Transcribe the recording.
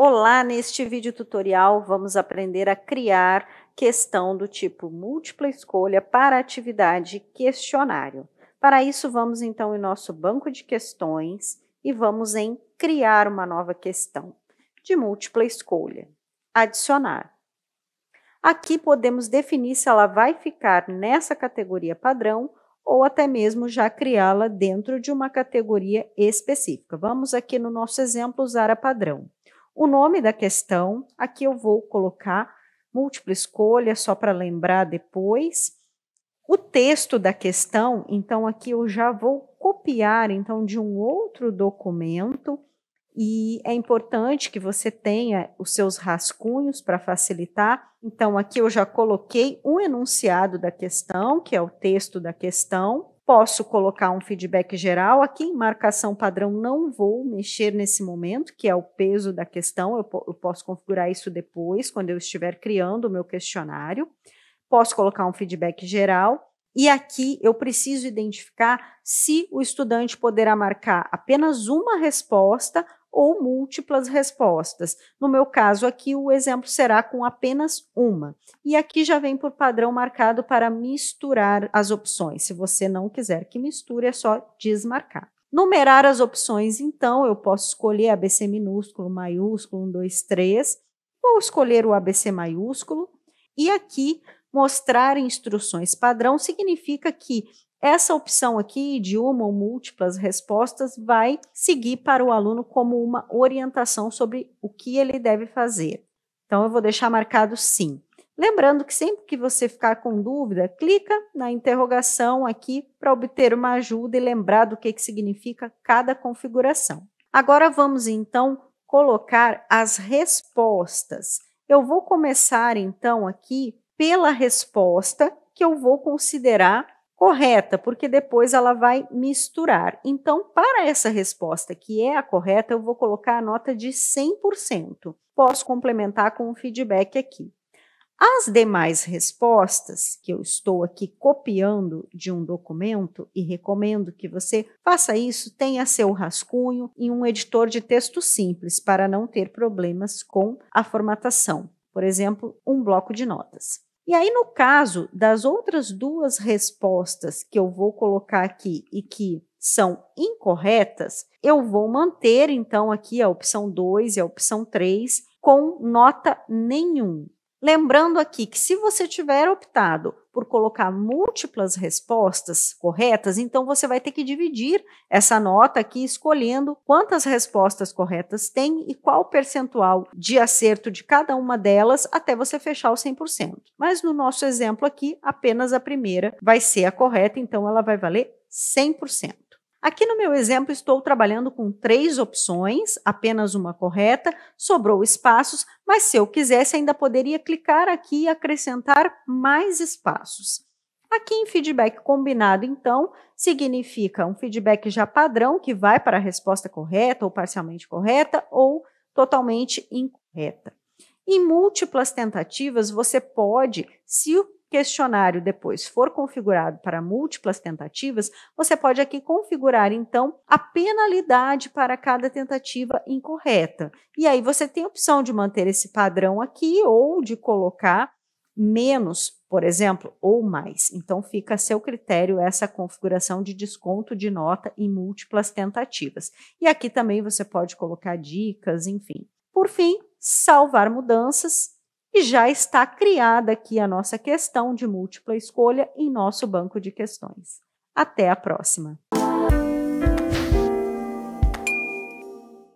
Olá, neste vídeo tutorial vamos aprender a criar questão do tipo múltipla escolha para atividade questionário. Para isso, vamos então em nosso banco de questões e vamos em criar uma nova questão de múltipla escolha, adicionar. Aqui podemos definir se ela vai ficar nessa categoria padrão ou até mesmo já criá-la dentro de uma categoria específica. Vamos aqui no nosso exemplo usar a padrão. O nome da questão, aqui eu vou colocar múltipla escolha, só para lembrar depois. O texto da questão, então aqui eu já vou copiar então de um outro documento e é importante que você tenha os seus rascunhos para facilitar. Então aqui eu já coloquei um enunciado da questão, que é o texto da questão. Posso colocar um feedback geral. Aqui em marcação padrão, não vou mexer nesse momento, que é o peso da questão. Eu, eu posso configurar isso depois, quando eu estiver criando o meu questionário. Posso colocar um feedback geral. E aqui eu preciso identificar se o estudante poderá marcar apenas uma resposta ou múltiplas respostas. No meu caso aqui, o exemplo será com apenas uma. E aqui já vem por padrão marcado para misturar as opções. Se você não quiser que misture, é só desmarcar. Numerar as opções, então, eu posso escolher ABC minúsculo, maiúsculo, 1, 2, 3, ou escolher o ABC maiúsculo. E aqui, mostrar instruções padrão significa que essa opção aqui de uma ou múltiplas respostas vai seguir para o aluno como uma orientação sobre o que ele deve fazer. Então, eu vou deixar marcado sim. Lembrando que sempre que você ficar com dúvida, clica na interrogação aqui para obter uma ajuda e lembrar do que, que significa cada configuração. Agora vamos então colocar as respostas. Eu vou começar então aqui pela resposta que eu vou considerar correta, porque depois ela vai misturar. Então, para essa resposta, que é a correta, eu vou colocar a nota de 100%. Posso complementar com um feedback aqui. As demais respostas, que eu estou aqui copiando de um documento e recomendo que você faça isso, tenha seu rascunho em um editor de texto simples para não ter problemas com a formatação. Por exemplo, um bloco de notas. E aí, no caso das outras duas respostas que eu vou colocar aqui e que são incorretas, eu vou manter então aqui a opção 2 e a opção 3 com nota nenhum. Lembrando aqui que se você tiver optado por colocar múltiplas respostas corretas, então você vai ter que dividir essa nota aqui escolhendo quantas respostas corretas tem e qual percentual de acerto de cada uma delas até você fechar o 100%. Mas no nosso exemplo aqui, apenas a primeira vai ser a correta, então ela vai valer 100%. Aqui no meu exemplo, estou trabalhando com três opções, apenas uma correta, sobrou espaços, mas se eu quisesse, ainda poderia clicar aqui e acrescentar mais espaços. Aqui em feedback combinado, então, significa um feedback já padrão, que vai para a resposta correta ou parcialmente correta ou totalmente incorreta. Em múltiplas tentativas, você pode, se questionário depois for configurado para múltiplas tentativas, você pode aqui configurar então a penalidade para cada tentativa incorreta. E aí você tem a opção de manter esse padrão aqui ou de colocar menos, por exemplo, ou mais. Então fica a seu critério essa configuração de desconto de nota em múltiplas tentativas. E aqui também você pode colocar dicas, enfim. Por fim, salvar mudanças e já está criada aqui a nossa questão de múltipla escolha em nosso banco de questões. Até a próxima!